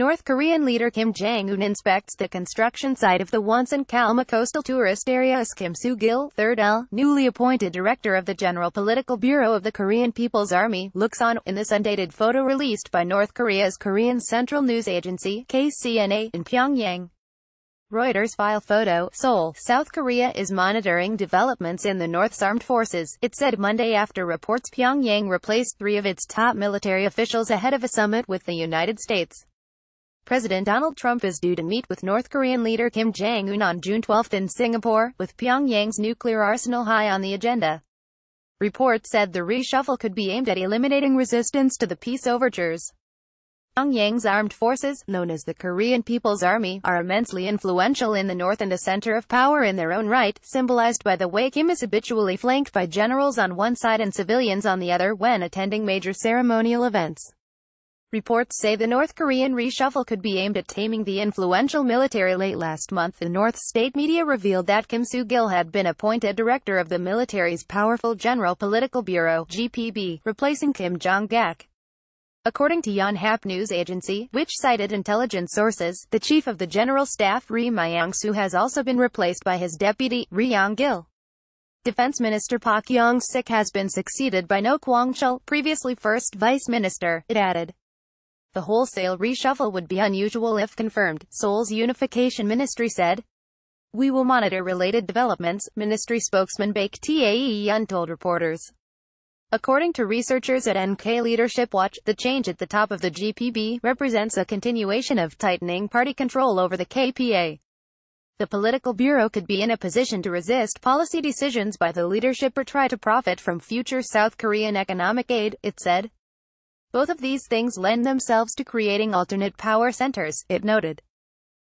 North Korean leader Kim Jong-un inspects the construction site of the Wonsan Kalma coastal tourist area as Kim Soo-gil, 3rd-L, newly appointed director of the General Political Bureau of the Korean People's Army, looks on, in this undated photo released by North Korea's Korean Central News Agency, KCNA, in Pyongyang. Reuters file photo, Seoul, South Korea is monitoring developments in the North's armed forces, it said Monday after reports Pyongyang replaced three of its top military officials ahead of a summit with the United States. President Donald Trump is due to meet with North Korean leader Kim Jong-un on June 12 in Singapore, with Pyongyang's nuclear arsenal high on the agenda. Reports said the reshuffle could be aimed at eliminating resistance to the peace overtures. Pyongyang's armed forces, known as the Korean People's Army, are immensely influential in the north and a center of power in their own right, symbolized by the way Kim is habitually flanked by generals on one side and civilians on the other when attending major ceremonial events. Reports say the North Korean reshuffle could be aimed at taming the influential military. Late last month the North State media revealed that Kim Soo-gil had been appointed director of the military's powerful General Political Bureau, GPB, replacing Kim Jong-gak. According to Yonhap News Agency, which cited intelligence sources, the chief of the general staff Ri Myung-soo has also been replaced by his deputy, Ri Young-gil. Defense Minister Pak Yong-sik has been succeeded by No Kwang-chul, previously first vice minister, it added. The wholesale reshuffle would be unusual if confirmed, Seoul's unification ministry said. We will monitor related developments, ministry spokesman Baek Tae Yun told reporters. According to researchers at NK Leadership Watch, the change at the top of the GPB represents a continuation of tightening party control over the KPA. The political bureau could be in a position to resist policy decisions by the leadership or try to profit from future South Korean economic aid, it said. Both of these things lend themselves to creating alternate power centers, it noted.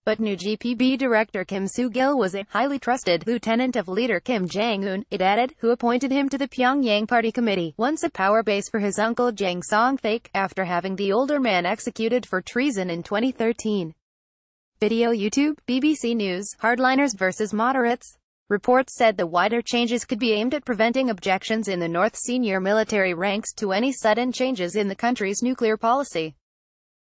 But new GPB director Kim Soo-gil was a highly trusted lieutenant of leader Kim Jong-un, it added, who appointed him to the Pyongyang Party Committee, once a power base for his uncle Jang Song-thak, after having the older man executed for treason in 2013. Video YouTube, BBC News, Hardliners vs. Moderates Reports said the wider changes could be aimed at preventing objections in the North senior military ranks to any sudden changes in the country's nuclear policy.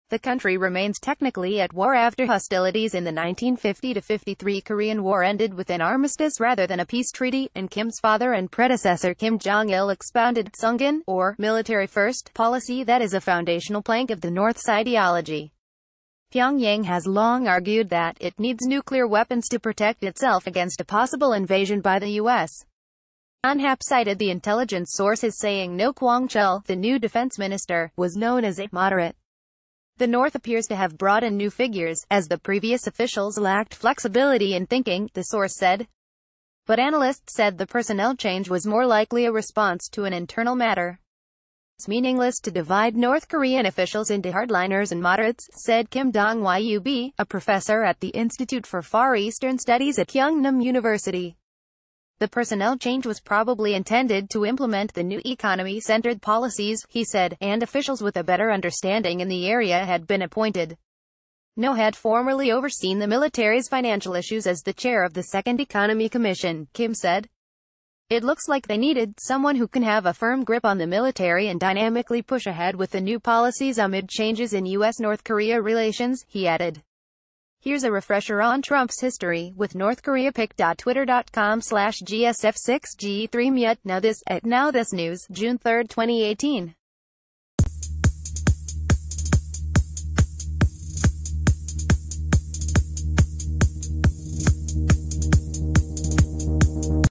The country remains technically at war after hostilities in the 1950-53 Korean War ended with an armistice rather than a peace treaty, and Kim's father and predecessor Kim Jong-il expounded Sungun, or military first, policy that is a foundational plank of the North's ideology. Pyongyang has long argued that it needs nuclear weapons to protect itself against a possible invasion by the U.S. Anhap cited the intelligence sources saying No Kwangchul, the new defense minister, was known as a moderate. The North appears to have brought in new figures, as the previous officials lacked flexibility in thinking, the source said. But analysts said the personnel change was more likely a response to an internal matter. It's meaningless to divide North Korean officials into hardliners and moderates, said Kim Dong Yub, a professor at the Institute for Far Eastern Studies at Kyungnam University. The personnel change was probably intended to implement the new economy-centered policies, he said, and officials with a better understanding in the area had been appointed. No had formerly overseen the military's financial issues as the chair of the Second Economy Commission, Kim said. It looks like they needed someone who can have a firm grip on the military and dynamically push ahead with the new policies amid changes in U.S.-North Korea relations, he added. Here's a refresher on Trump's history with North Korea pic.twitter.com slash gsf6g3mut. Now this, at Now This News, June 3, 2018.